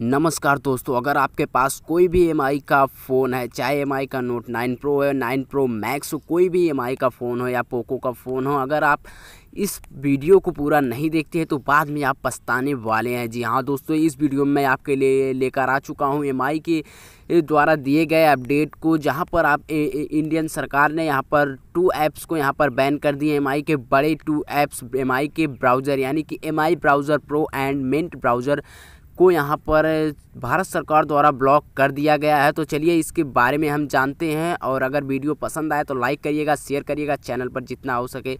नमस्कार दोस्तों अगर आपके पास कोई भी एम का फ़ोन है चाहे एम का नोट 9 प्रो है 9 प्रो मैक्स हो कोई भी एम का फ़ोन हो या पोको का फ़ोन हो अगर आप इस वीडियो को पूरा नहीं देखते हैं तो बाद में आप पछताने वाले हैं जी हाँ दोस्तों इस वीडियो में मैं आपके लिए लेकर आ चुका हूँ एम के द्वारा दिए गए अपडेट को जहाँ पर आप ए, ए, इंडियन सरकार ने यहाँ पर टू ऐप्स को यहाँ पर बैन कर दिए एम के बड़े टू ऐप्स एम के ब्राउज़र यानी कि M browser pro and Mint browser को यहाँ पर भारत सरकार द्वारा ब्लॉक कर दिया गया है तो चलिए इसके बारे में हम जानते हैं और अगर वीडियो पसंद आए तो लाइक करिएगा शेयर करिएगा चैनल पर जितना हो सके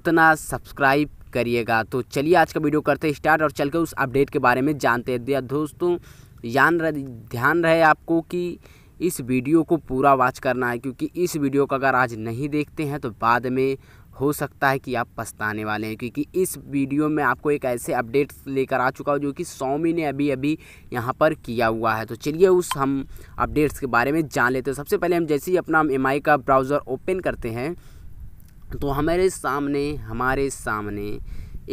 उतना सब्सक्राइब करिएगा तो चलिए आज का वीडियो करते हैं स्टार्ट और चल के उस अपडेट के बारे में जानते हैं दोस्तों यान रह, ध्यान रहे आपको कि इस वीडियो को पूरा वॉच करना है क्योंकि इस वीडियो को अगर आज नहीं देखते हैं तो बाद में हो सकता है कि आप पछताने वाले हैं क्योंकि इस वीडियो में आपको एक ऐसे अपडेट लेकर आ चुका हूँ जो कि सौमी ने अभी अभी यहाँ पर किया हुआ है तो चलिए उस हम अपडेट्स के बारे में जान लेते हैं सबसे पहले हम जैसे ही अपना एम का ब्राउज़र ओपन करते हैं तो हमारे सामने हमारे सामने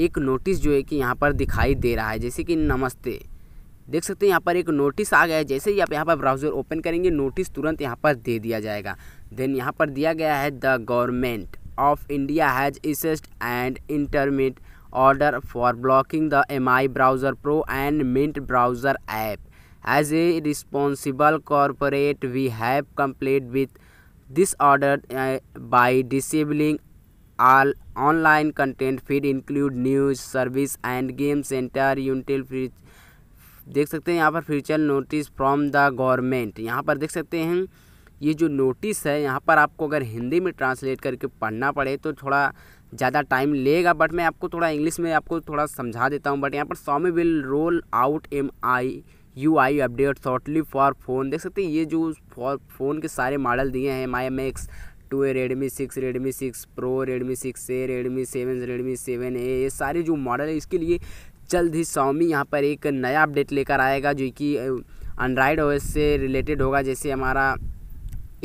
एक नोटिस जो है कि यहाँ पर दिखाई दे रहा है जैसे कि नमस्ते देख सकते हैं यहाँ पर एक नोटिस आ गया है जैसे ही आप यहाँ पर ब्राउज़र ओपन करेंगे नोटिस तुरंत यहाँ पर दे दिया जाएगा देन यहाँ पर दिया गया है the government of India has issued and interim order for blocking the M I browser pro and Mint browser app as a responsible corporate we have complied with this order by disabling all online content फिर include news service and game centre यूनिटेल फ्रीच देख सकते हैं यहाँ पर future notice from the government यहाँ पर देख सकते हैं ये जो नोटिस है यहाँ पर आपको अगर हिंदी में ट्रांसलेट करके पढ़ना पड़े तो थोड़ा ज़्यादा टाइम लेगा बट मैं आपको थोड़ा इंग्लिश में आपको थोड़ा समझा देता हूँ बट यहाँ पर Xiaomi will roll out M I U I update shortly for phone देख सकते हैं ये जो फॉर फ़ोन के सारे मॉडल दिए हैं M I M X two A Redmi six Redmi six pro Redmi six A Redmi seven Redmi seven A ये सारे जो मॉडल है इसके लिए जल्द ही सौमी यहाँ पर एक नया अपडेट लेकर आएगा जो कि एंड्राइड ओ से रिलेटेड होगा जैसे हमारा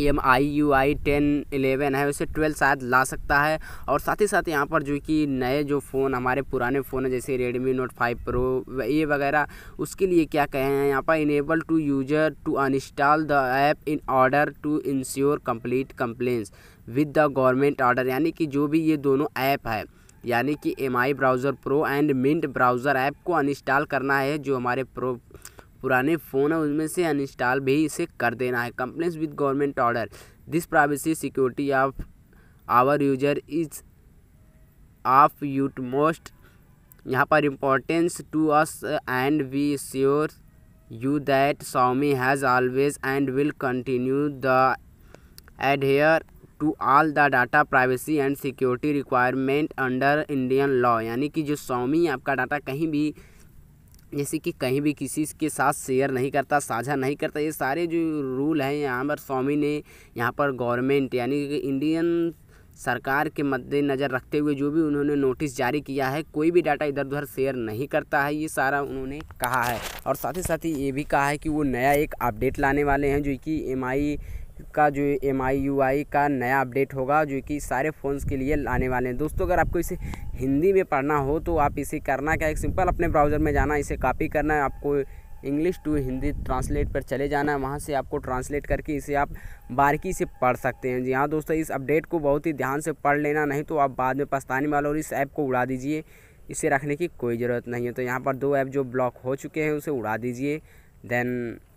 M I U I ten eleven है उसे ट्वेल्व शायद ला सकता है और साथ ही साथ यहाँ पर जो कि नए जो फ़ोन हमारे पुराने फ़ोन हैं जैसे रेडमी नोट फाइव प्रो ये वगैरह उसके लिए क्या कहे हैं यहाँ पर enable to user to uninstall the app in order to ensure complete compliance with the government order यानी कि जो भी ये दोनों ऐप है यानी कि M I browser pro and Mint browser app को अनस्टॉल करना है जो हमारे प्रो पुराने फ़ोन है उसमें से अनइंस्टॉल भी इसे कर देना है compliance with government order this privacy security of our user is of utmost यहाँ पर importance to us and we assure you that Xiaomi has always and will continue the adhere to all the data privacy and security requirement under Indian law यानी कि जो सोमी आपका data कहीं भी जैसे कि कहीं भी किसी के साथ शेयर नहीं करता साझा नहीं करता ये सारे जो रूल हैं यहाँ पर स्वामी ने यहाँ पर गवर्नमेंट यानी कि इंडियन सरकार के मद्देनज़र रखते हुए जो भी उन्होंने नोटिस जारी किया है कोई भी डाटा इधर उधर शेयर नहीं करता है ये सारा उन्होंने कहा है और साथ ही साथ ही ये भी कहा है कि वो नया एक अपडेट लाने वाले हैं जो कि एम आई का जो एम आई यू आई का नया अपडेट होगा जो कि सारे फ़ोन्स के लिए लाने वाले हैं दोस्तों अगर आपको इसे हिंदी में पढ़ना हो तो आप इसे करना क्या है सिंपल अपने ब्राउज़र में जाना इसे कॉपी करना है आपको इंग्लिश टू हिंदी ट्रांसलेट पर चले जाना है वहाँ से आपको ट्रांसलेट करके इसे आप बारीकी से पढ़ सकते हैं जी हाँ दोस्तों इस अपडेट को बहुत ही ध्यान से पढ़ लेना नहीं तो आप बाद में पछताने वाले और इस ऐप को उड़ा दीजिए इसे रखने की कोई ज़रूरत नहीं है तो यहाँ पर दो ऐप जो ब्लॉक हो चुके हैं उसे उड़ा दीजिए देन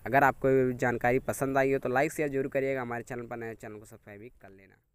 अगर आपको जानकारी पसंद आई हो तो लाइक शेयर जरूर करिएगा हमारे चैनल पर नए तो चैनल को सब्सक्राइब भी कर लेना